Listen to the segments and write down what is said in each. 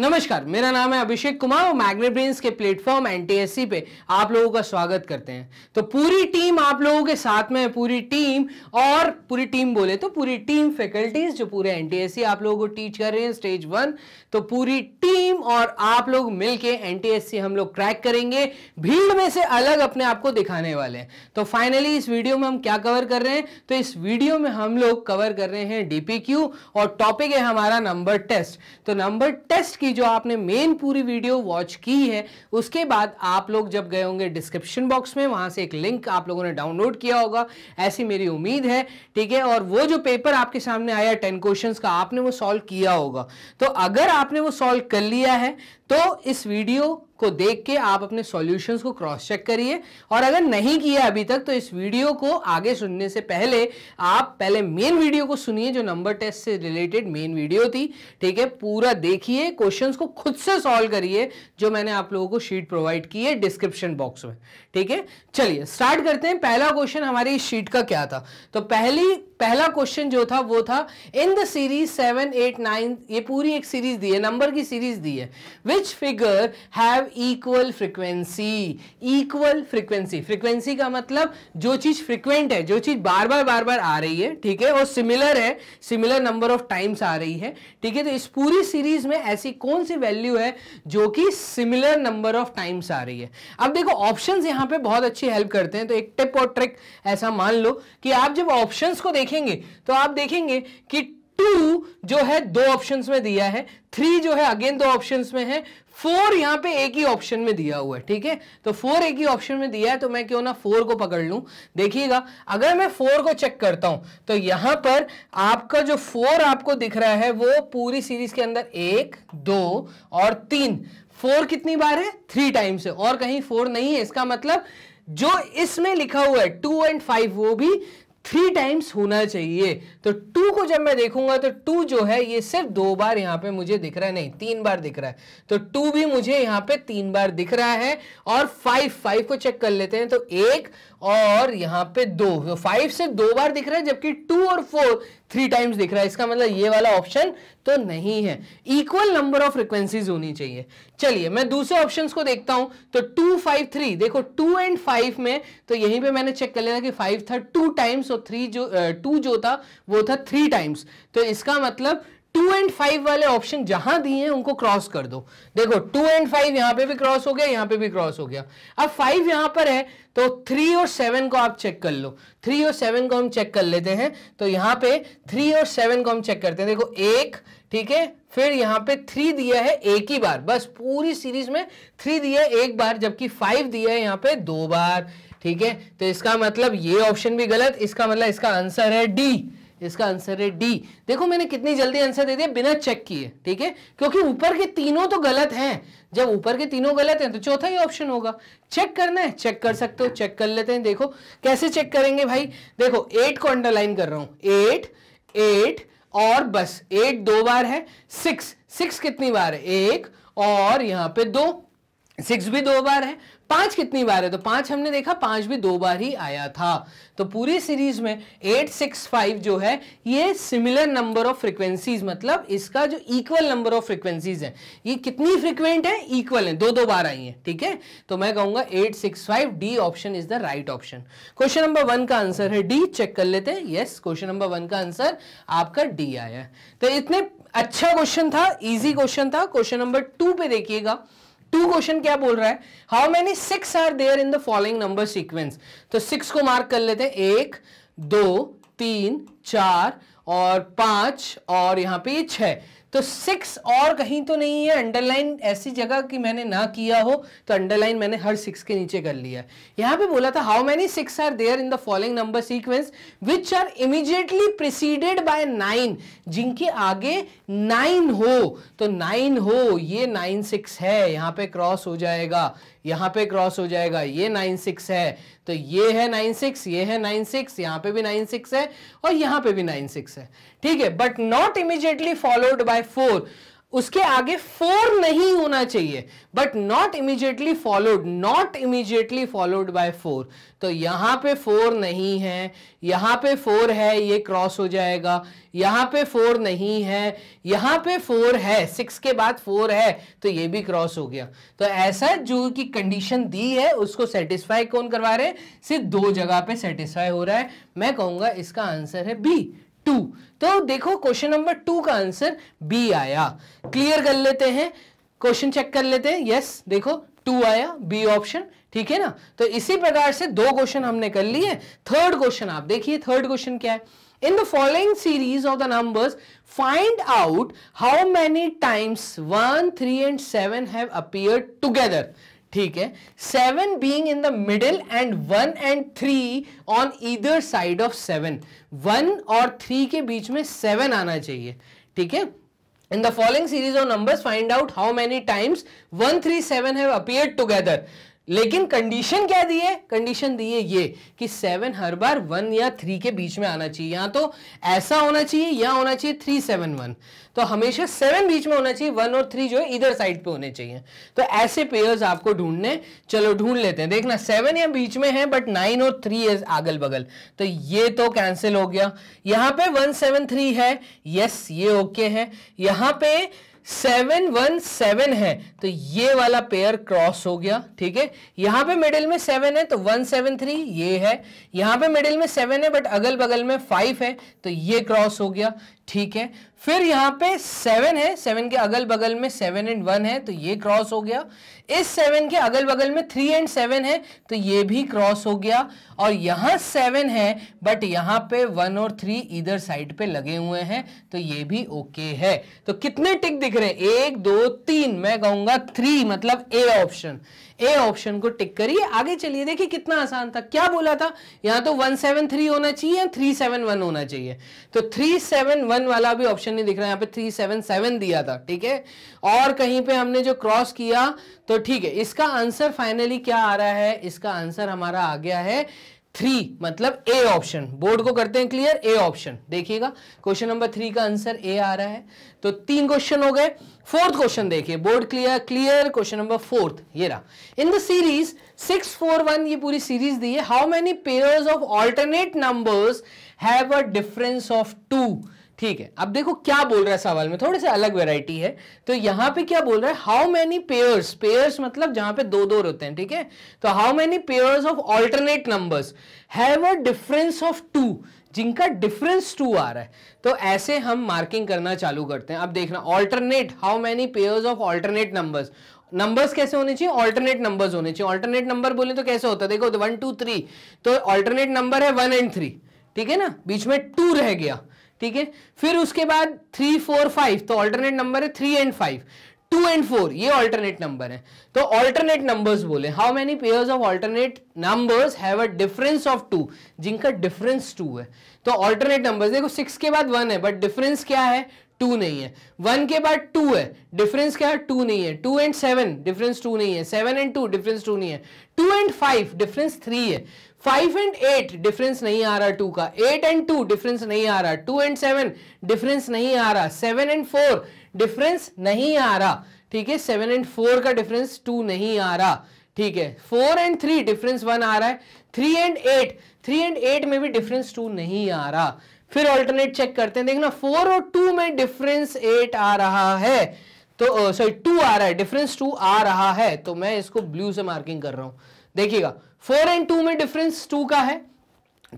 नमस्कार मेरा नाम है अभिषेक कुमार और मैग्नेट के प्लेटफॉर्म एन पे आप लोगों का स्वागत करते हैं तो पूरी टीम आप लोगों के साथ में है पूरी टीम और पूरी टीम बोले तो पूरी टीम फैकल्टीज जो पूरे एन आप लोगों को टीच कर रहे हैं स्टेज वन तो पूरी टीम और आप लोग मिलके एन हम लोग क्रैक करेंगे भीड़ में से अलग अपने आप को दिखाने वाले हैं तो फाइनली इस वीडियो में हम क्या कवर कर रहे हैं तो इस वीडियो में हम लोग कवर कर रहे हैं डीपीक्यू और टॉपिक है हमारा नंबर टेस्ट तो नंबर टेस्ट की की जो आपने मेन पूरी वीडियो वॉच की है उसके बाद आप लोग जब गए होंगे डिस्क्रिप्शन बॉक्स में वहां से एक लिंक आप लोगों ने डाउनलोड किया होगा ऐसी मेरी उम्मीद है ठीक है और वो जो पेपर आपके सामने आया टेन क्वेश्चन का आपने वो सॉल्व किया होगा तो अगर आपने वो सॉल्व कर लिया है तो इस वीडियो को देख के आप अपने सॉल्यूशंस को क्रॉस चेक करिए और अगर नहीं किया अभी तक तो इस वीडियो को आगे सुनने से पहले आप पहले मेन वीडियो को सुनिए जो नंबर टेस्ट से रिलेटेड मेन वीडियो थी ठीक है पूरा देखिए क्वेश्चंस को खुद से सॉल्व करिए जो मैंने आप लोगों को शीट प्रोवाइड की है डिस्क्रिप्शन बॉक्स में ठीक है चलिए स्टार्ट करते हैं पहला क्वेश्चन हमारी इस शीट का क्या था तो पहली पहला क्वेश्चन जो था वो था in the series seven eight nine ये पूरी एक सीरीज दी है नंबर की सीरीज दी है which figure have equal frequency equal frequency frequency का मतलब जो चीज फ्रिक्वेंट है जो चीज बार बार बार बार आ रही है ठीक है और सिमिलर है सिमिलर नंबर ऑफ टाइम्स आ रही है ठीक है तो इस पूरी सीरीज में ऐसी कौन सी वैल्यू है जो कि सिमिलर नंबर ऑफ टाइम्स आ रही है अब देखो ऑप्शन यहां पर बहुत अच्छी हेल्प करते हैं तो एक टिप और ट्रिक ऐसा मान लो कि आप जब ऑप्शन को देख देखेंगे तो आप देखेंगे कि टू जो है दो ऑप्शंस में दिया है थ्री जो है अगेन दो ऑप्शंस में है फोर यहां पे एक ही ऑप्शन में दिया हुआ है ठीक है तो फोर एक ही ऑप्शन में दिया है तो मैं क्यों ना फोर को पकड़ लू देखिएगा अगर मैं फोर को चेक करता हूं तो यहां पर आपका जो फोर आपको दिख रहा है वो पूरी सीरीज के अंदर एक दो और तीन फोर कितनी बार है थ्री टाइम्स है और कहीं फोर नहीं है इसका मतलब जो इसमें लिखा हुआ है टू एंड फाइव वो भी थ्री टाइम्स होना चाहिए तो टू को जब मैं देखूंगा तो टू जो है ये सिर्फ दो बार यहां पे मुझे दिख रहा है नहीं तीन बार दिख रहा है तो टू भी मुझे यहाँ पे तीन बार दिख रहा है और फाइव फाइव को चेक कर लेते हैं तो एक और यहाँ पे दो फाइव से दो बार दिख रहा है जबकि टू और फोर थ्री टाइम्स दिख रहा है इसका मतलब ये वाला ऑप्शन तो नहीं है इक्वल नंबर ऑफ फ्रिक्वेंसीज होनी चाहिए चलिए मैं दूसरे ऑप्शंस को देखता हूं तो टू फाइव थ्री देखो टू एंड फाइव में तो यहीं पे मैंने चेक कर लिया कि फाइव था टू टाइम्स और थ्री जो टू जो था वो था थ्री टाइम्स तो इसका मतलब टू एंड फाइव वाले ऑप्शन जहां दिए हैं उनको क्रॉस कर दो देखो टू एंड फाइव यहां पे भी क्रॉस हो गया यहां पे भी क्रॉस हो गया अब फाइव यहां पर है तो थ्री और सेवन को आप चेक कर लो थ्री और सेवन को हम चेक कर लेते हैं तो यहां पे थ्री और सेवन को हम चेक करते हैं देखो एक ठीक है फिर यहां पे थ्री दिया है एक ही बार बस पूरी सीरीज में थ्री दिया है एक बार जबकि फाइव दिया है यहां पे दो बार ठीक है तो इसका मतलब ये ऑप्शन भी गलत इसका मतलब इसका आंसर है डी इसका आंसर है डी देखो मैंने कितनी जल्दी आंसर दे दिया बिना चेक किए ठीक है क्योंकि ऊपर के तीनों तो गलत हैं जब ऊपर के तीनों गलत हैं तो चौथा ही ऑप्शन होगा चेक करना है चेक कर सकते हो चेक कर लेते हैं देखो कैसे चेक करेंगे भाई देखो एट को अंडरलाइन कर रहा हूं एट एट और बस एट दो बार है सिक्स सिक्स कितनी बार है एक और यहाँ पे दो सिक्स भी दो बार है पांच कितनी बार है तो पांच हमने देखा पांच भी दो बार ही आया था तो पूरी सीरीज में एट सिक्स फाइव जो है ये सिमिलर नंबर ऑफ फ्रिक्वेंसीज मतलब इसका जो इक्वल नंबर ऑफ फ्रिक्वेंसीज है ये कितनी फ्रीक्वेंट है इक्वल है दो दो बार आई है ठीक है तो मैं कहूंगा eight six five D option is the right option question number one का आंसर है डी चेक कर लेते हैं यस क्वेश्चन नंबर वन का आंसर आपका डी आया तो इतने अच्छा क्वेश्चन था इजी क्वेश्चन था क्वेश्चन नंबर टू पे देखिएगा टू क्वेश्चन क्या बोल रहा है how many six are there in the following number sequence तो सिक्स को मार्क कर लेते हैं एक दो तीन चार और पांच और यहां पे छह तो सिक्स और कहीं तो नहीं है अंडरलाइन ऐसी जगह कि मैंने ना किया हो तो अंडरलाइन मैंने हर सिक्स के नीचे कर लिया है यहाँ पे बोला था how many six are there in the following number sequence which are immediately preceded by nine जिनके आगे नाइन हो तो नाइन हो ये नाइन सिक्स है यहां पे क्रॉस हो जाएगा यहाँ पे क्रॉस हो जाएगा ये नाइन सिक्स है तो ये है नाइन सिक्स ये है नाइन सिक्स यहाँ पे भी नाइन सिक्स है और यहाँ पे भी नाइन सिक्स है ठीक है but not immediately followed by four उसके आगे फोर नहीं होना चाहिए but not immediately followed not immediately followed by four तो यहाँ पे फोर नहीं है यहाँ पे फोर है ये क्रॉस हो जाएगा यहाँ पे फोर नहीं है यहां पे फोर है सिक्स के बाद फोर है तो ये भी क्रॉस हो गया तो ऐसा जो कि कंडीशन दी है उसको सेटिस्फाई कौन करवा रहे हैं सिर्फ दो जगह पे सेटिस्फाई हो रहा है मैं कहूंगा इसका आंसर है बी टू तो देखो क्वेश्चन नंबर टू का आंसर बी आया क्लियर कर लेते हैं क्वेश्चन चेक कर लेते हैं यस देखो टू आया बी ऑप्शन ठीक है ना तो इसी प्रकार से दो क्वेश्चन हमने कर लिए थर्ड क्वेश्चन आप देखिए थर्ड क्वेश्चन क्या है in the following series of the numbers find out how many times one three and seven have appeared together ठीक है seven being in the middle and one and three on either side of seven one और three के बीच में seven आना चाहिए ठीक है in the following series of number find out how many times one three seven have appear together लेकिन condition क्या दी है कंडीशन दी है ये कि सेवन हर बार वन या थ्री के बीच में आना चाहिए या तो ऐसा होना चाहिए या होना चाहिए थ्री सेवन वन तो हमेशा सेवन बीच में होना चाहिए वन और थ्री जो है इधर साइड पे होने चाहिए तो ऐसे पेयर्स आपको ढूंढने चलो ढूंढ लेते हैं देखना सेवन या बीच में है बट नाइन और थ्री है अगल बगल तो ये तो कैंसिल हो गया यहां पे वन सेवन थ्री है यस ये ओके है यहां पे सेवन वन सेवन है तो ये वाला पेयर क्रॉस हो गया ठीक है यहां पे मिडिल में सेवन है तो वन सेवन थ्री ये है यहां पे मिडिल में सेवन है बट अगल बगल में फाइव है तो ये क्रॉस हो गया ठीक है फिर यहाँ पे सेवन है सेवन के अगल बगल में सेवन एंड वन है तो ये क्रॉस हो गया इस सेवन के अगल बगल में थ्री एंड सेवन है तो ये भी क्रॉस हो गया और यहां सेवन है बट यहां पे वन और थ्री इधर साइड पे लगे हुए हैं तो ये भी ओके है तो कितने टिक दिख रहे हैं एक दो तीन मैं कहूंगा थ्री मतलब ए ऑप्शन ए ऑप्शन को टिक करिए आगे चलिए देखिए कितना आसान था क्या बोला था यहां तो 173 होना चाहिए या 371 होना चाहिए तो 371 वाला भी ऑप्शन नहीं दिख रहा है यहाँ पे 377 दिया था ठीक है और कहीं पे हमने जो क्रॉस किया तो ठीक है इसका आंसर फाइनली क्या आ रहा है इसका आंसर हमारा आ गया है थ्री मतलब ए ऑप्शन बोर्ड को करते हैं क्लियर ए ऑप्शन देखिएगा क्वेश्चन नंबर थ्री का आंसर ए आ रहा है तो तीन क्वेश्चन हो गए फोर्थ क्वेश्चन देखिए board clear clear question number fourth ये रहा in the series six four one ये पूरी सीरीज दी है how many pairs of alternate numbers have a difference of two ठीक है अब देखो क्या बोल रहा है सवाल में थोड़े से अलग वेराइटी है तो यहाँ पे क्या बोल रहा है हाउ मेनी पेयर्स पेयर्स मतलब जहां पे दो दो होते हैं ठीक है तो how many pairs of alternate numbers have a difference of two जिनका डिफरेंस टू आ रहा है तो ऐसे हम मार्किंग करना चालू करते हैं अब देखना alternate how many pairs of alternate numbers numbers कैसे होने चाहिए ऑल्टरनेट नंबर्स होने चाहिए ऑल्टरनेट नंबर बोले तो कैसे होता है देखो वन टू थ्री तो ऑल्टरनेट नंबर है वन एंड थ्री ठीक है ना बीच में टू रह गया ठीक है फिर उसके बाद थ्री फोर फाइव तो ऑल्टरनेट नंबर है three and five two and four ये ऑल्टरनेट नंबर है तो ऑल्टरनेट नंबर्स बोले how many pairs of alternate numbers have a difference of two जिनका डिफरेंस टू है तो ऑल्टरनेट नंबर्स देखो सिक्स के बाद वन है बट डिफरेंस क्या है टू नहीं है वन के बाद टू है डिफरेंस क्या है टू नहीं है two and seven difference two नहीं है seven and two difference two नहीं है two and five difference three है फाइव एंड एट डिफरेंस नहीं आ रहा टू का एट एंड टू डिफरेंस नहीं आ रहा टू एंड सेवन डिफरेंस नहीं आ रहा सेवन एंड फोर डिफरेंस नहीं आ रहा ठीक है सेवन एंड फोर का डिफरेंस टू नहीं आ रहा ठीक है four and three difference one आ रहा है three and eight three and eight में भी डिफरेंस टू नहीं आ रहा फिर ऑल्टरनेट चेक करते हैं देखना फोर और टू में डिफरेंस एट आ रहा है तो सॉरी टू आ रहा है डिफरेंस टू आ रहा है तो मैं इसको ब्लू से मार्किंग कर रहा हूं देखिएगा फोर एंड टू में डिफरेंस टू का है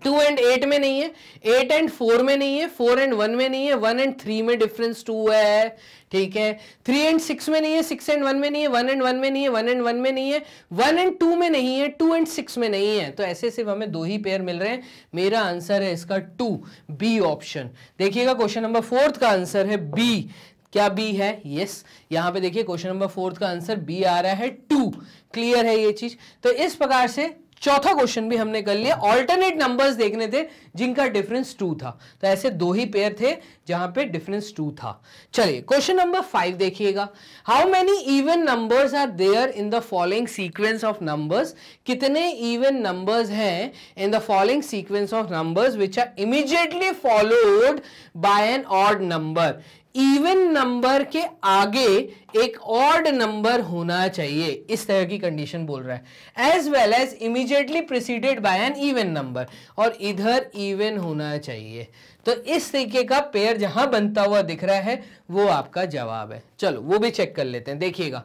टू एंड एट में नहीं है एट एंड फोर में नहीं है फोर एंड वन में नहीं है वन एंड थ्री में डिफरेंस टू है ठीक है थ्री एंड सिक्स में नहीं है सिक्स एंड वन में नहीं है वन एंड वन में नहीं है वन एंड वन में नहीं है वन एंड टू में नहीं है टू एंड सिक्स में नहीं है तो ऐसे सिर्फ हमें दो ही पेयर मिल रहे हैं मेरा आंसर है इसका टू बी ऑप्शन देखिएगा क्वेश्चन नंबर फोर्थ का आंसर है बी क्या बी है यस yes. यहाँ पे देखिए क्वेश्चन नंबर फोर्थ का आंसर बी आ रहा है टू क्लियर है ये चीज तो इस प्रकार से चौथा क्वेश्चन भी हमने कर लिया ऑल्टरनेट नंबर्स देखने थे जिनका डिफरेंस टू था तो ऐसे दो ही पेयर थे जहां पे डिफरेंस टू था चलिए क्वेश्चन नंबर फाइव देखिएगा how many even numbers are there in the following sequence of numbers कितने इवन नंबर्स हैं in the following sequence of numbers which are immediately followed by an odd number even number के आगे एक odd number होना चाहिए इस तरह की कंडीशन बोल रहा है as well as immediately preceded by an even number और इधर इवन होना चाहिए तो इस तरीके का पेयर जहां बनता हुआ दिख रहा है वो आपका जवाब है चलो वो भी चेक कर लेते हैं देखिएगा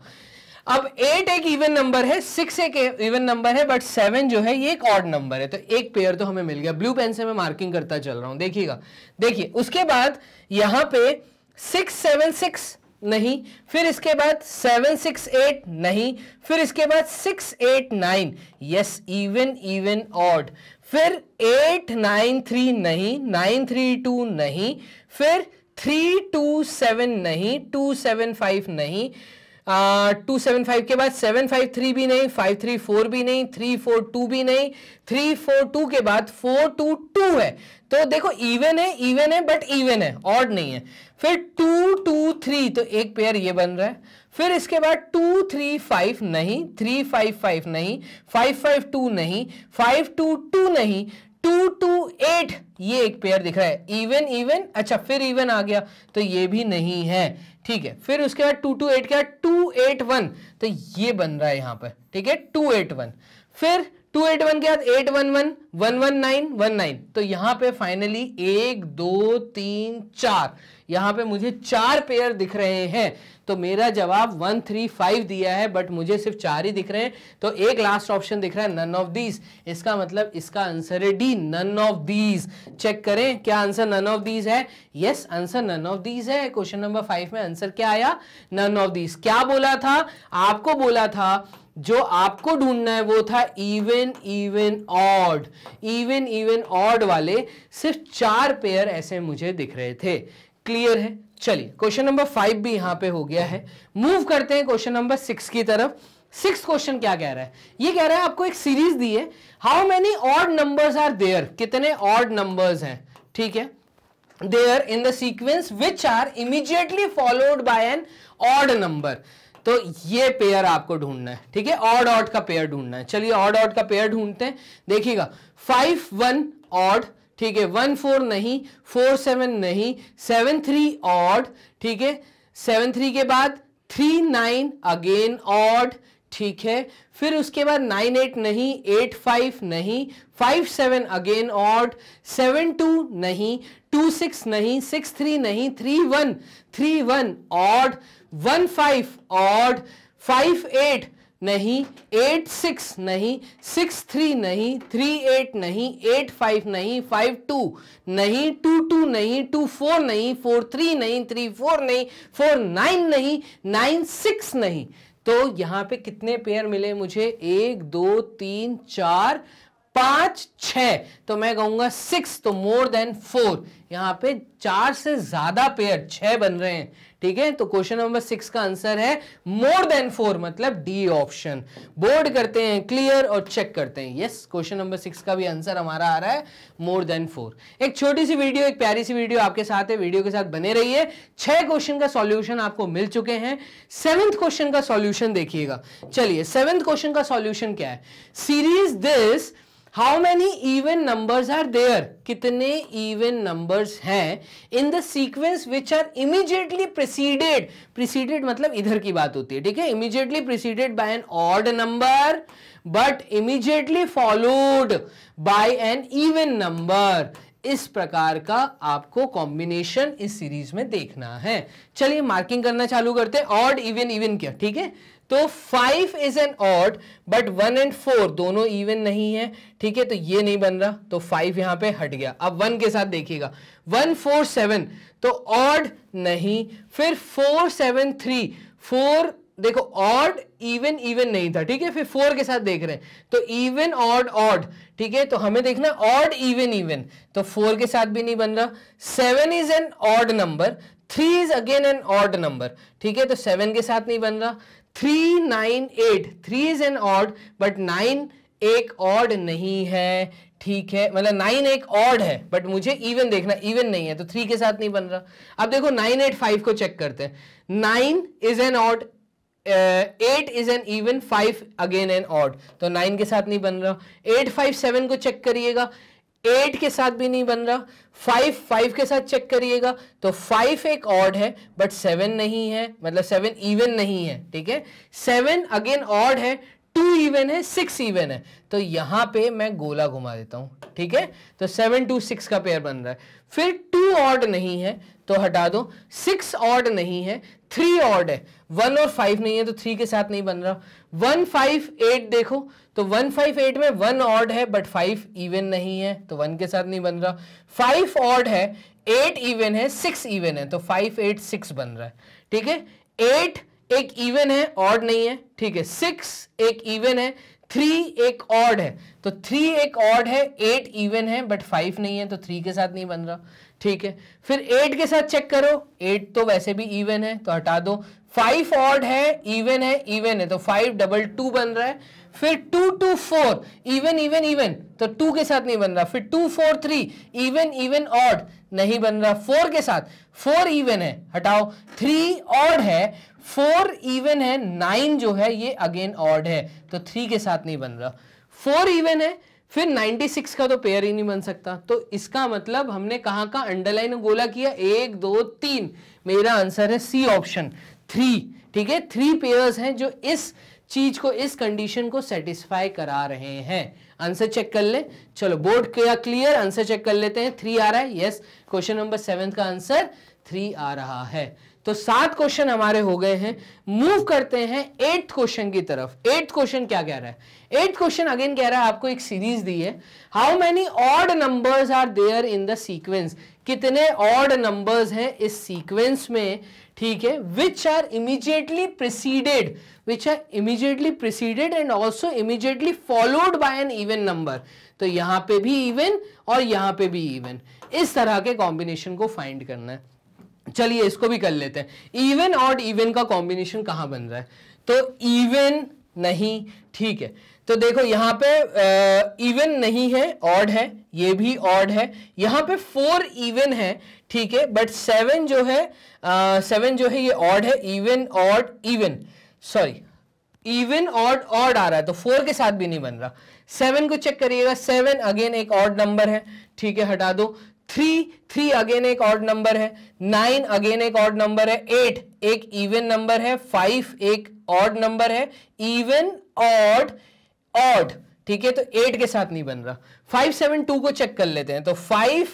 अब एट एक इवन नंबर है सिक्स एक इवन नंबर है बट सेवन जो है ये एक ऑड नंबर है तो एक पेयर तो हमें मिल गया ब्लू पेन से मैं मार्किंग करता चल रहा हूं देखिएगा देखिए उसके बाद यहां पर सिक्स सेवन सिक्स नहीं फिर इसके बाद सेवन सिक्स एट नहीं फिर इसके बाद six eight nine yes even even odd फिर एट नाइन थ्री नहीं नाइन थ्री टू नहीं फिर थ्री टू सेवन नहीं टू सेवन फाइव नहीं टू सेवन फाइव के बाद सेवन फाइव थ्री भी नहीं फाइव थ्री फोर भी नहीं थ्री फोर टू भी नहीं थ्री फोर टू के बाद फोर टू टू है तो देखो इवन है इवन है बट इवन है ऑड नहीं है फिर टू टू थ्री तो एक पेयर ये बन रहा है फिर इसके बाद टू थ्री फाइव नहीं थ्री फाइव फाइव नहीं फाइव फाइव टू नहीं फाइव टू टू नहीं टू टू एट ये एक पेयर दिख रहा है इवन इवन अच्छा फिर इवन आ गया तो ये भी नहीं है ठीक है फिर उसके बाद टू टू एट क्या टू एट वन तो ये बन रहा है यहाँ पर ठीक है टू एट वन फिर टू एट वन के बाद eight one one one one nine one nine तो यहाँ पे फाइनली एक दो तीन चार यहाँ पे मुझे चार पेयर दिख रहे हैं तो मेरा जवाब वन थ्री फाइव दिया है बट मुझे सिर्फ चार ही दिख रहे हैं तो एक लास्ट ऑप्शन दिख रहा है नन ऑफ दीज इसका मतलब इसका आंसर है D none of these check करें क्या आंसर नन ऑफ दीज है yes answer none of these है क्वेश्चन नंबर फाइव में आंसर क्या आया नन ऑफ दीज क्या बोला था आपको बोला था जो आपको ढूंढना है वो था even even odd even even odd वाले सिर्फ चार पेयर ऐसे मुझे दिख रहे थे क्लियर है चलिए क्वेश्चन नंबर फाइव भी यहां पे हो गया है मूव करते हैं क्वेश्चन नंबर सिक्स की तरफ सिक्स क्वेश्चन क्या कह रहा है ये कह रहा है आपको एक सीरीज दी है how many odd numbers are there कितने ऑड नंबर्स हैं ठीक है there in the sequence which are immediately followed by an odd number तो ये पेयर आपको ढूंढना है ठीक है ऑड ऑड का पेयर ढूंढना है चलिए ऑड ऑड का पेयर ढूंढते हैं देखिएगा फाइव वन ऑड ठीक है वन फोर नहीं फोर सेवन नहीं सेवन थ्री ऑड ठीक है सेवन थ्री के बाद थ्री नाइन अगेन ऑड ठीक है फिर उसके बाद नाइन एट नहीं एट फाइव नहीं five seven again odd seven two नहीं टू सिक्स नहीं सिक्स थ्री नहीं three one three one odd one five odd five eight नहीं एट सिक्स नहीं सिक्स थ्री नहीं थ्री एट नहीं एट फाइव नहीं फाइव टू नहीं टू टू नहीं टू फोर नहीं फोर थ्री नहीं थ्री फोर नहीं फोर नाइन नहीं नाइन सिक्स नहीं तो यहां पे कितने पेयर मिले मुझे एक दो तीन चार पांच छ तो मैं कहूंगा सिक्स तो मोर देन फोर यहाँ पे चार से ज्यादा पेयर छह बन रहे हैं ठीक है तो क्वेश्चन नंबर सिक्स का आंसर है मोर देन फोर मतलब डी ऑप्शन बोर्ड करते हैं क्लियर और चेक करते हैं यस क्वेश्चन नंबर सिक्स का भी आंसर हमारा आ रहा है मोर देन फोर एक छोटी सी वीडियो एक प्यारी सी वीडियो आपके साथ है वीडियो के साथ बने रहिए छह क्वेश्चन का सॉल्यूशन आपको मिल चुके हैं सेवेंथ क्वेश्चन का सॉल्यूशन देखिएगा चलिए सेवेंथ क्वेश्चन का सॉल्यूशन क्या है series this how many even numbers are there कितने इवन नंबर्स हैं in the sequence which are immediately preceded preceded मतलब इधर की बात होती है ठीक है immediately preceded by an odd number but immediately followed by an even number इस प्रकार का आपको कॉम्बिनेशन इस सीरीज में देखना है चलिए मार्किंग करना चालू करते हैं ऑड इवन इवन क्या ठीक है तो five is an odd but one and four दोनों इवन नहीं है ठीक है तो ये नहीं बन रहा तो फाइव यहां पे हट गया अब वन के साथ देखिएगा वन फोर सेवन तो ऑड नहीं फिर फोर सेवन थ्री फोर देखो ऑड इवन इवन नहीं था ठीक है फिर फोर के साथ देख रहे हैं तो इवन ऑड ऑड ठीक है तो हमें देखना ऑड इवन इवन तो फोर के साथ भी नहीं बन रहा seven is an odd number three is again an odd number ठीक है तो सेवन के साथ नहीं बन रहा three nine eight three is an odd but nine एक ऑड नहीं है ठीक है मतलब नाइन एक ऑड है बट मुझे इवन देखना इवन नहीं है तो थ्री के साथ नहीं बन रहा अब देखो नाइन एट फाइव को चेक करते हैं nine is an odd eight is an even five again an odd तो नाइन के साथ नहीं बन रहा एट फाइव सेवन को चेक करिएगा एट के साथ भी नहीं बन रहा फाइव फाइव के साथ चेक करिएगा तो फाइव एक ऑड है बट सेवन नहीं है मतलब सेवन इवन नहीं है ठीक है सेवन अगेन ऑड है टू इवन है सिक्स इवन है तो यहां पे मैं गोला घुमा देता हूं ठीक है तो सेवन टू सिक्स का पेयर बन रहा है फिर टू ऑर्ड नहीं है तो हटा दो सिक्स ऑर्ड नहीं है थ्री ऑर्ड है वन और फाइव नहीं है तो थ्री के साथ नहीं बन रहा वन फाइव एट देखो तो वन फाइव एट में वन ऑर्ड है बट फाइव इवन नहीं है तो वन के साथ नहीं बन रहा फाइव ऑर्ड है एट इवन है सिक्स इवन है तो फाइव एट सिक्स बन रहा है ठीक है एट एक इवन है ऑड नहीं है ठीक है सिक्स एक इवन है थ्री एक ऑड है तो थ्री एक ऑड है एट इवन है बट फाइव नहीं है तो थ्री के साथ नहीं बन रहा ठीक है फिर एट के साथ चेक करो एट तो वैसे भी इवन है तो हटा दो फाइव ऑड है इवन है इवन है तो फाइव डबल टू बन रहा है फिर two two four even even even तो टू के साथ नहीं बन रहा फिर two four three even even odd नहीं बन रहा फोर के साथ फोर इवन है हटाओ थ्री ऑड है फोर इवन है नाइन जो है ये अगेन ऑड है तो थ्री के साथ नहीं बन रहा फोर इवन है फिर 96 का तो पेयर ही नहीं बन सकता तो इसका मतलब हमने कहा का अंडरलाइन गोला किया एक दो तीन मेरा आंसर है सी ऑप्शन थ्री ठीक है थ्री पेयर्स हैं जो इस चीज को इस कंडीशन को सेटिस्फाई करा रहे हैं आंसर चेक कर ले चलो बोर्ड क्या क्लियर आंसर चेक कर लेते हैं थ्री आ रहा है यस क्वेश्चन नंबर सेवन का आंसर थ्री आ रहा है तो सात क्वेश्चन हमारे हो गए हैं मूव करते हैं एट्थ क्वेश्चन की तरफ एट्थ क्वेश्चन क्या कह रहा है एट्थ क्वेश्चन अगेन कह रहा है आपको एक सीरीज दी है how many odd numbers are there in the sequence कितने ऑड नंबर्स हैं इस सीक्वेंस में ठीक है which are immediately preceded which are immediately preceded and also immediately followed by an even number तो यहां पे भी इवन और यहां पे भी इवन इस तरह के कॉम्बिनेशन को फाइंड करना है चलिए इसको भी कर लेते हैं इवन और इवन का कॉम्बिनेशन कहां बन रहा है तो इवन नहीं ठीक है तो देखो यहां पे इवन नहीं है ऑड है ये भी ऑड है यहाँ पे फोर इवन है ठीक है बट सेवन जो है सेवन जो है ये ऑड है even odd even sorry even odd odd आ रहा है तो फोर के साथ भी नहीं बन रहा सेवन को चेक करिएगा सेवन अगेन एक ऑड नंबर है ठीक है हटा दो थ्री थ्री अगेन एक ऑर्ड नंबर है नाइन अगेन एक ऑर्ड नंबर है एट एक इवन नंबर है फाइव एक ऑर्ड नंबर है इवन ऑड ऑड ठीक है तो एट के साथ नहीं बन रहा फाइव सेवन टू को चेक कर लेते हैं तो फाइव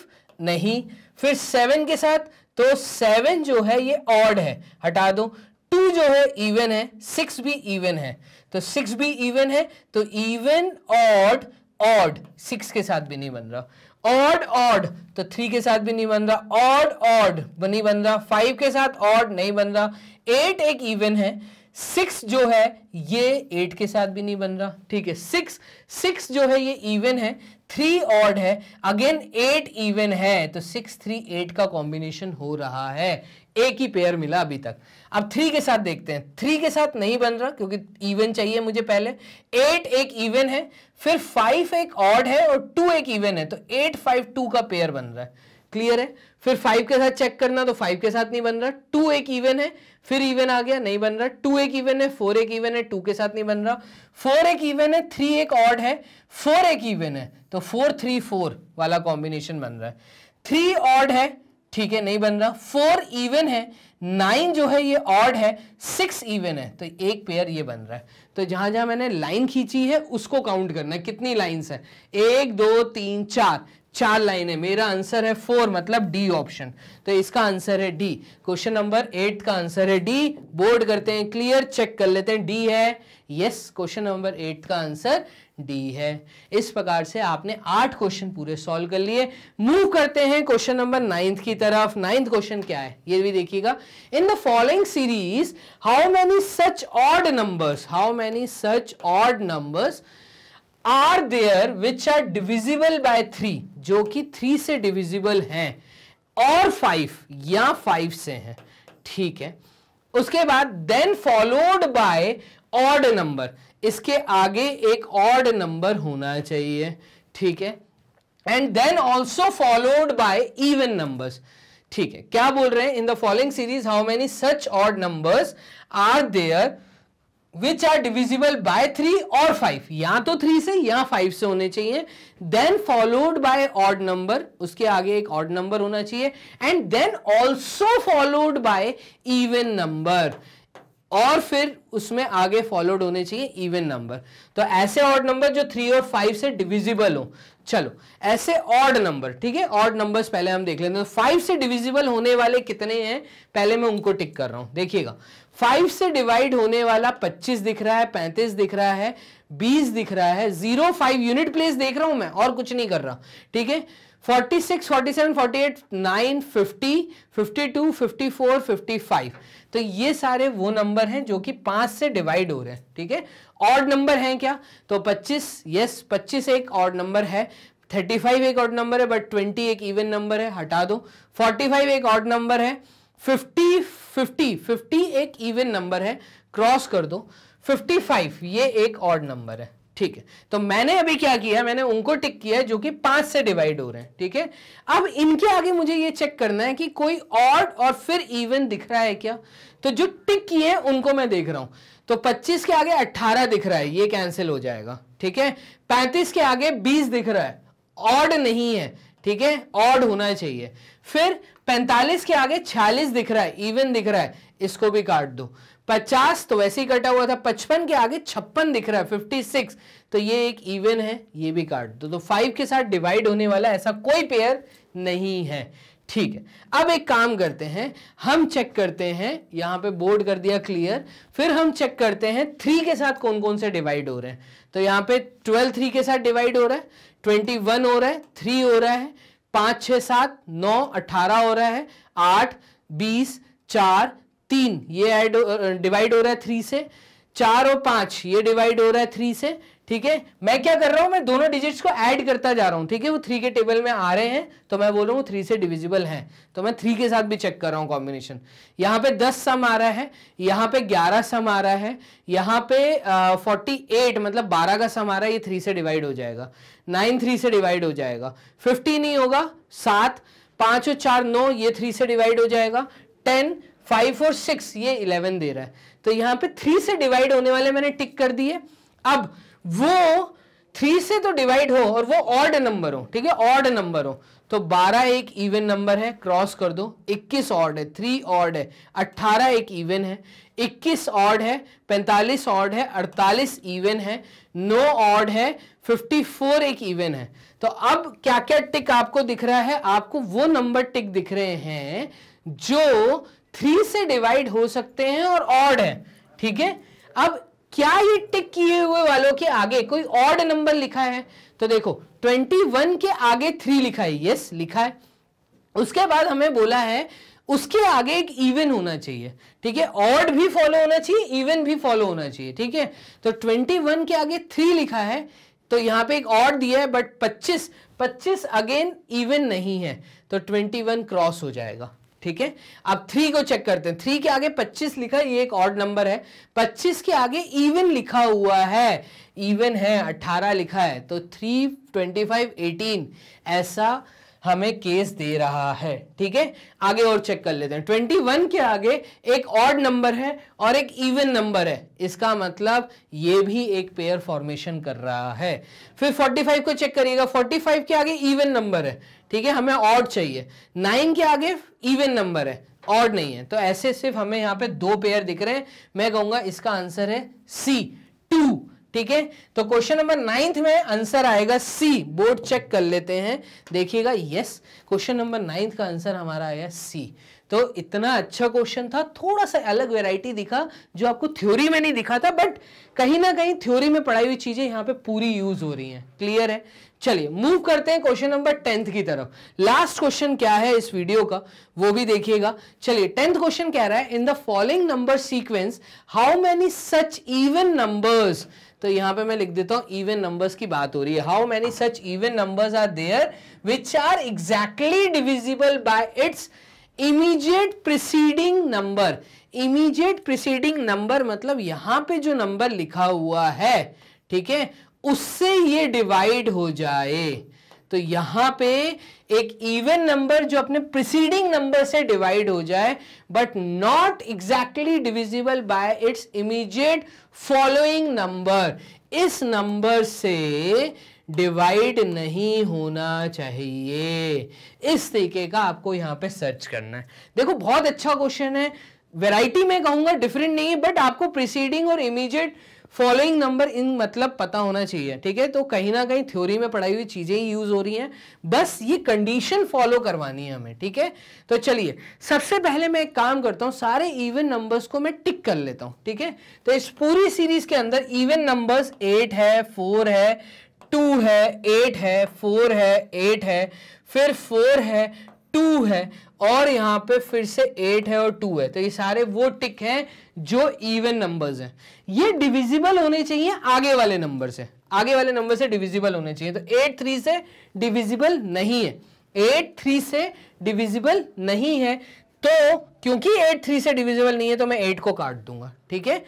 नहीं फिर सेवन के साथ तो सेवन जो है ये ऑड है हटा दो टू जो है इवन है सिक्स भी इवन है तो सिक्स भी इवन है तो इवन ऑड ऑड सिक्स के साथ भी नहीं बन रहा ऑड ऑड तो थ्री के साथ भी नहीं बन रहा ऑड ऑड नहीं बन रहा फाइव के साथ ऑड नहीं बन रहा एट एक इवन है सिक्स जो है ये एट के साथ भी नहीं बन रहा ठीक है सिक्स सिक्स जो है ये इवन है थ्री ऑड है अगेन एट इवन है तो सिक्स थ्री एट का कॉम्बिनेशन हो रहा है एक ही पेयर मिला अभी तक अब थ्री के साथ देखते हैं थ्री के साथ नहीं बन रहा क्योंकि इवन चाहिए मुझे पहले एट एक इवन है फिर फाइव एक ऑड है और टू एक इवन है तो एट फाइव टू का पेयर बन रहा है क्लियर है फिर फाइव के साथ चेक करना तो फाइव के साथ नहीं बन रहा टू एक इवन है फिर इवन आ गया नहीं बन रहा टू एक इवन है फोर एक इवन है टू के साथ नहीं बन रहा फोर एक इवन है थ्री एक ऑड है फोर एक इवन है तो फोर थ्री फोर वाला कॉम्बिनेशन बन रहा है थ्री ऑड है ठीक है नहीं बन रहा फोर इवन है नाइन जो है ये ऑड है सिक्स इवन है तो एक पेयर ये बन रहा है तो जहां जहां मैंने लाइन खींची है उसको काउंट करना है कितनी लाइन है एक दो तीन चार चार लाइनें मेरा आंसर है फोर मतलब डी ऑप्शन तो इसका आंसर है डी क्वेश्चन नंबर एट का आंसर है डी बोर्ड करते हैं क्लियर चेक कर लेते हैं डी है यस क्वेश्चन नंबर एट का आंसर डी है इस प्रकार से आपने आठ क्वेश्चन पूरे सॉल्व कर लिए मूव करते हैं क्वेश्चन नंबर नाइन्थ की तरफ नाइन्थ क्वेश्चन क्या है ये भी देखिएगा in the following series how many such odd numbers how many such odd numbers are there which are divisible by three जो कि थ्री से डिविजिबल हैं और फाइव या फाइव से हैं ठीक है उसके बाद then followed by odd number इसके आगे एक ऑर्ड नंबर होना चाहिए ठीक है and then also followed by even numbers ठीक है क्या बोल रहे हैं in the following series how many such odd numbers are there which are divisible by three और फाइव या तो थ्री से या फाइव से होने चाहिए then followed by odd number उसके आगे एक ऑड नंबर होना चाहिए and then also followed by even number और फिर उसमें आगे फॉलोड होने चाहिए इवन नंबर तो ऐसे ऑड नंबर जो थ्री और फाइव से डिविजिबल हो चलो ऐसे ऑड नंबर ठीक है ऑड नंबर्स पहले हम देख लेते हैं फाइव से डिविजिबल होने वाले कितने हैं पहले मैं उनको टिक कर रहा हूं देखिएगा फाइव से डिवाइड होने वाला पच्चीस दिख रहा है पैंतीस दिख रहा है बीस दिख रहा है जीरो फाइव यूनिट प्लेस देख रहा हूं मैं और कुछ नहीं कर रहा ठीक है forty six forty seven forty eight nine fifty fifty two fifty four fifty five तो ये सारे वो नंबर हैं जो कि पांच से डिवाइड हो रहे हैं ठीक है ऑड नंबर हैं क्या तो पच्चीस यस पच्चीस एक ऑड नंबर है थर्टी फाइव एक ऑड नंबर है बट ट्वेंटी एक इवन नंबर है हटा दो फोर्टी फाइव एक ऑड नंबर है फिफ्टी 50 50 एक इवन नंबर है क्रॉस कर दो 55 ये एक ऑड नंबर है ठीक है तो मैंने अभी क्या किया मैंने उनको टिक किया है जो कि पांच से डिवाइड हो रहे हैं ठीक है अब इनके आगे मुझे ये चेक करना है कि कोई ऑड और फिर इवन दिख रहा है क्या तो जो टिक किए हैं उनको मैं देख रहा हूं तो 25 के आगे 18 दिख रहा है ये कैंसिल हो जाएगा ठीक है 35 के आगे 20 दिख रहा है ऑड नहीं है ठीक है ऑड होना चाहिए फिर 45 के आगे 46 दिख रहा है इवन दिख रहा है इसको भी काट दो 50 तो वैसे ही कटा हुआ था 55 के आगे छप्पन दिख रहा है 56 तो ये एक इवन है ये भी काट दो तो 5 के साथ डिवाइड होने वाला ऐसा कोई पेयर नहीं है ठीक है अब एक काम करते हैं हम चेक करते हैं यहां पे बोर्ड कर दिया क्लियर फिर हम चेक करते हैं थ्री के साथ कौन कौन से डिवाइड हो रहे हैं तो यहां पे ट्वेल्व थ्री के साथ डिवाइड हो रहा है ट्वेंटी वन हो रहा है थ्री हो रहा है पांच छह सात नौ अठारह हो रहा है आठ बीस चार तीन ये एड डिवाइड हो रहा है थ्री से चार और पांच ये डिवाइड हो रहा है थ्री से ठीक है मैं क्या कर रहा हूं मैं दोनों डिजिट्स को ऐड करता जा रहा हूं ठीक है वो थ्री के टेबल में आ रहे हैं तो मैं बोल रहा हूँ थ्री से डिविजिबल हैं तो मैं थ्री के साथ भी चेक कर रहा हूं कॉम्बिनेशन यहां पे दस सम आ रहा है यहां पे ग्यारह सम आ रहा है यहां पे फोर्टी एट मतलब बारह का सम आ रहा है ये थ्री से डिवाइड हो जाएगा नाइन थ्री से डिवाइड हो जाएगा फिफ्टी नहीं होगा सात पांच और चार नौ ये थ्री से डिवाइड हो जाएगा टेन फाइव और सिक्स ये इलेवन दे रहा है तो यहां पर थ्री से डिवाइड होने वाले मैंने टिक कर दिए अब वो थ्री से तो डिवाइड हो और वो ऑर्ड नंबर हो ठीक है ऑर्ड नंबर हो तो 12 एक इवन नंबर है क्रॉस कर दो 21 ऑर्ड है थ्री ऑर्ड है 18 एक इवन है 21 ऑर्ड है 45 ऑर्ड है 48 इवन है नो ऑर्ड है 54 एक इवन है तो अब क्या क्या टिक आपको दिख रहा है आपको वो नंबर टिक दिख रहे हैं जो थ्री से डिवाइड हो सकते हैं और ऑड है ठीक है अब क्या ये टिक किए हुए वालों के आगे कोई ऑड नंबर लिखा है तो देखो 21 के आगे थ्री लिखा है यस लिखा है उसके बाद हमें बोला है उसके आगे एक इवन होना चाहिए ठीक है ऑड भी फॉलो होना चाहिए इवन भी फॉलो होना चाहिए ठीक है तो 21 के आगे थ्री लिखा है तो यहां पे एक ऑड दिया है बट 25 25 अगेन इवन नहीं है तो 21 क्रॉस हो जाएगा ठीक है अब थ्री को चेक करते हैं थ्री के आगे पच्चीस लिखा ये एक ऑड नंबर है पच्चीस के आगे इवन लिखा हुआ है इवन है अठारह लिखा है तो थ्री ट्वेंटी फाइव एटीन ऐसा हमें केस दे रहा है ठीक है आगे और चेक कर लेते हैं ट्वेंटी वन के आगे एक ऑड नंबर है और एक इवन नंबर है इसका मतलब ये भी एक पेयर फॉर्मेशन कर रहा है फिर फोर्टी फाइव को चेक करिएगा फोर्टी फाइव के आगे इवन नंबर है ठीक है हमें ऑड चाहिए नाइन के आगे इवन नंबर है ऑड नहीं है तो ऐसे सिर्फ हमें यहाँ पे दो पेयर दिख रहे हैं मैं कहूँगा इसका आंसर है सी टू ठीक है तो क्वेश्चन नंबर नाइन्थ में आंसर आएगा सी बोर्ड चेक कर लेते हैं देखिएगा यस क्वेश्चन नंबर नाइन्थ का आंसर हमारा आया सी तो इतना अच्छा क्वेश्चन था थोड़ा सा अलग वेराइटी दिखा जो आपको थ्योरी में नहीं दिखा था बट कहीं ना कहीं थ्योरी में पढ़ाई हुई चीज़ें यहाँ पे पूरी यूज हो रही हैं क्लियर है चलिए मूव करते हैं क्वेश्चन नंबर टेंथ की तरफ लास्ट क्वेश्चन क्या है इस वीडियो का वो भी देखिएगा चलिए टेंथ क्वेश्चन कह रहा है in the following number sequence how many such even numbers तो यहां पे मैं लिख देता हूं इवन नंबर्स की बात हो रही है how many such even numbers are there which are exactly divisible by its immediate preceding number immediate preceding number मतलब यहां पे जो नंबर लिखा हुआ है ठीक है उससे ये डिवाइड हो जाए तो यहां पे एक इवन नंबर जो अपने प्रिसीडिंग नंबर से डिवाइड हो जाए but not exactly divisible by its immediate following number इस नंबर से डिवाइड नहीं होना चाहिए इस तरीके का आपको यहां पे सर्च करना है देखो बहुत अच्छा क्वेश्चन है वैरायटी में कहूंगा डिफरेंट नहीं है बट आपको प्रिसीडिंग और इमीजिएट फॉलोइंग नंबर इन मतलब पता होना चाहिए ठीक है तो कहीं ना कहीं थ्योरी में पढ़ाई हुई चीज़ें ही यूज़ हो रही हैं बस ये कंडीशन फॉलो करवानी है हमें ठीक है तो चलिए सबसे पहले मैं एक काम करता हूँ सारे इवन नंबर्स को मैं टिक कर लेता हूँ ठीक है तो इस पूरी सीरीज के अंदर इवन नंबर्स एट है फोर है टू है एट है फोर है एट है फिर फोर है टू है और यहाँ पे फिर से एट है और टू है तो ये सारे वो टिक हैं जो इवन नंबर्स हैं ये डिविजिबल होने चाहिए आगे वाले नंबर से आगे वाले नंबर से डिविजिबल होने चाहिए तो एट थ्री से डिविजिबल नहीं है एट थ्री से डिविजिबल नहीं है तो क्योंकि एट थ्री से डिविजिबल नहीं है तो मैं एट को काट दूंगा ठीक है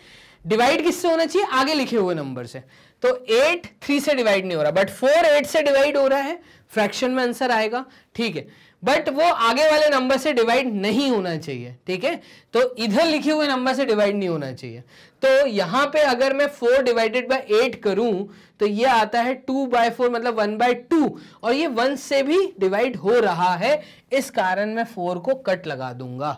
डिवाइड किससे होना चाहिए आगे लिखे हुए नंबर से तो एट थ्री से डिवाइड नहीं हो रहा बट फोर एट से डिवाइड हो रहा है फ्रैक्शन में आंसर आएगा ठीक है बट वो आगे वाले नंबर से डिवाइड नहीं होना चाहिए ठीक है तो इधर लिखे हुए नंबर से डिवाइड नहीं होना चाहिए तो यहां पे अगर मैं फोर डिवाइडेड बाय एट करूं तो ये आता है टू बाय फोर मतलब वन बाय टू और ये वन से भी डिवाइड हो रहा है इस कारण मैं फोर को कट लगा दूंगा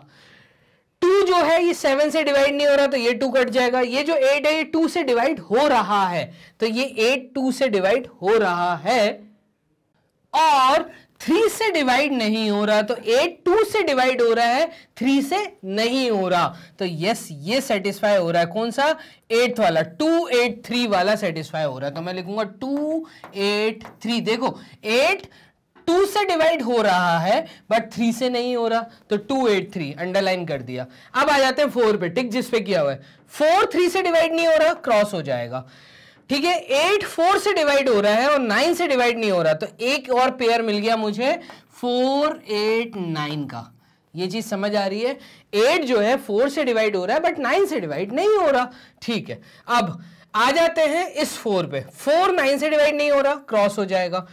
टू जो है ये सेवन से डिवाइड नहीं हो रहा तो ये टू कट जाएगा ये जो एट है ये टू से डिवाइड हो रहा है तो ये एट टू से डिवाइड हो रहा है और थ्री से डिवाइड नहीं हो रहा तो एट टू से डिवाइड हो रहा है थ्री से नहीं हो रहा तो यस ये सेटिस्फाई हो रहा है कौन सा एट वाला टू एट थ्री वाला सेटिस्फाई हो रहा है तो मैं लिखूंगा टू एट थ्री देखो एट टू से डिवाइड हो रहा है बट थ्री से नहीं हो रहा तो टू एट थ्री अंडरलाइन कर दिया अब आ जाते हैं फोर पे टिक जिसपे किया हुआ है फोर थ्री से डिवाइड नहीं हो रहा क्रॉस हो जाएगा ठीक है एट फोर से डिवाइड हो रहा है और नाइन से डिवाइड नहीं हो रहा तो एक और पेयर मिल गया मुझे फोर एट नाइन का ये चीज समझ आ रही है एट जो है फोर से डिवाइड हो रहा है बट नाइन से डिवाइड नहीं हो रहा ठीक है अब आ जाते हैं इस फोर पे फोर नाइन से डिवाइड नहीं हो रहा क्रॉस हो जाएगा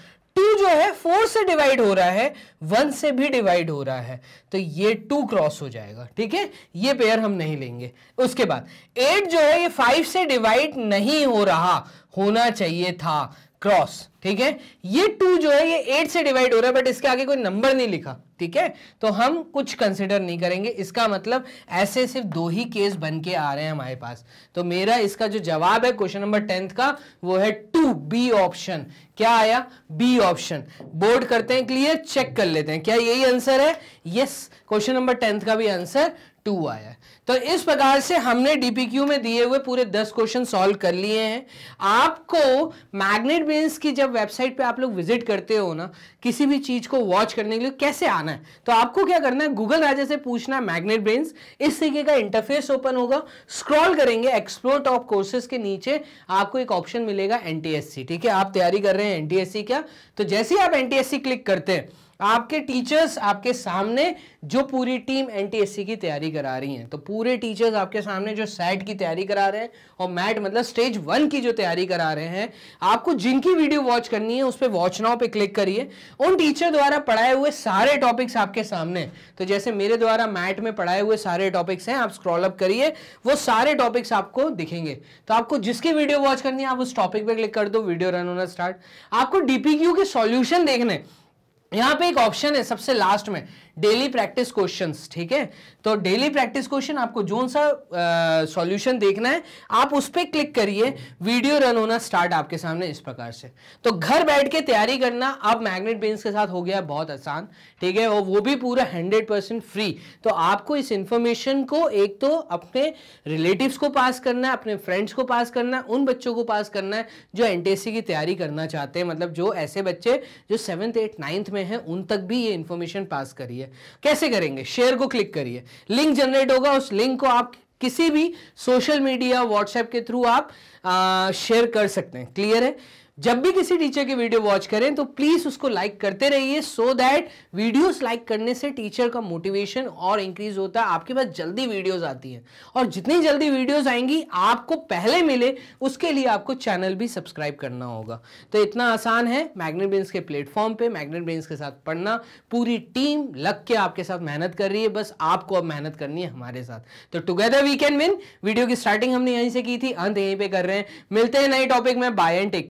जो है फोर से डिवाइड हो रहा है वन से भी डिवाइड हो रहा है तो ये टू क्रॉस हो जाएगा ठीक है ये पेयर हम नहीं लेंगे उसके बाद एट जो है ये फाइव से डिवाइड नहीं हो रहा होना चाहिए था क्रॉस ठीक है ये टू जो है ये एट से डिवाइड हो रहा है बट इसके आगे कोई नंबर नहीं लिखा ठीक है तो हम कुछ कंसिडर नहीं करेंगे इसका मतलब ऐसे सिर्फ दो ही केस बन के आ रहे हैं हमारे पास तो मेरा इसका जो जवाब है क्वेश्चन नंबर टेंथ का वो है टू बी ऑप्शन क्या आया बी ऑप्शन बोर्ड करते हैं क्लियर चेक कर लेते हैं क्या यही आंसर है यस क्वेश्चन नंबर टेंथ का भी आंसर टू आया है तो इस प्रकार से हमने डीपीक्यू में दिए हुए पूरे दस क्वेश्चन सॉल्व कर लिए हैं आपको मैग्नेट बेन्स की जब वेबसाइट पे आप लोग विजिट करते हो ना किसी भी चीज़ को वॉच करने के लिए कैसे आना है तो आपको क्या करना है गूगल राजा से पूछना है मैग्नेट बेन्स इस तरीके का इंटरफेस ओपन होगा स्क्रॉल करेंगे एक्सप्लोर टॉप कोर्सेज के नीचे आपको एक ऑप्शन मिलेगा एन ठीक है आप तैयारी कर रहे हैं एन क्या तो जैसे ही आप एन क्लिक करते हैं आपके टीचर्स आपके सामने जो पूरी टीम एनटीएससी की तैयारी करा रही हैं तो पूरे टीचर्स आपके सामने जो सेट की तैयारी करा रहे हैं और मैट मतलब स्टेज वन की जो तैयारी करा रहे हैं आपको जिनकी वीडियो वॉच करनी है उस पर वॉच नाउ पे क्लिक करिए उन टीचर द्वारा पढ़ाए हुए सारे टॉपिक्स आपके सामने तो जैसे मेरे द्वारा मैट में पढ़ाए हुए सारे टॉपिक्स हैं आप स्क्रॉल अप करिए वो सारे टॉपिक्स आपको दिखेंगे तो आपको जिसकी वीडियो वॉच करनी है आप उस टॉपिक पर क्लिक कर दो वीडियो रन होना स्टार्ट आपको डीपीक्यू के सॉल्यूशन देखने यहाँ पे एक ऑप्शन है सबसे लास्ट में डेली प्रैक्टिस क्वेश्चंस ठीक है तो डेली प्रैक्टिस क्वेश्चन आपको जो सा सॉल्यूशन देखना है आप उस पर क्लिक करिए वीडियो रन होना स्टार्ट आपके सामने इस प्रकार से तो घर बैठ के तैयारी करना अब मैग्नेट बेन्स के साथ हो गया बहुत आसान ठीक है और वो भी पूरा हंड्रेड परसेंट फ्री तो आपको इस इंफॉर्मेशन को एक तो अपने रिलेटिव को पास करना है अपने फ्रेंड्स को पास करना है उन बच्चों को पास करना है जो एन की तैयारी करना चाहते हैं मतलब जो ऐसे बच्चे जो सेवन्थ एट नाइन्थ में हैं उन तक भी ये इन्फॉर्मेशन पास करिए करिए कैसे करेंगे शेयर को क्लिक करिए लिंक जनरेट होगा उस लिंक को आप किसी भी सोशल मीडिया व्हाट्सएप के थ्रू आप शेयर कर सकते हैं क्लियर है जब भी किसी टीचर की वीडियो वॉच करें तो प्लीज उसको लाइक करते रहिए सो दैट वीडियोस लाइक करने से टीचर का मोटिवेशन और इंक्रीज होता है आपके पास जल्दी वीडियोस आती हैं और जितनी जल्दी वीडियोस आएंगी आपको पहले मिले उसके लिए आपको चैनल भी सब्सक्राइब करना होगा तो इतना आसान है मैग्नेट ब्रेन्स के प्लेटफॉर्म पर मैग्नेट ब्रेन्स के साथ पढ़ना पूरी टीम लग के आपके साथ मेहनत कर रही है बस आपको अब मेहनत करनी है हमारे साथ तो together we can win video की स्टार्टिंग हमने यहीं से की थी अंत यहीं पर कर रहे हैं मिलते हैं नए टॉपिक में बाय एंड टेक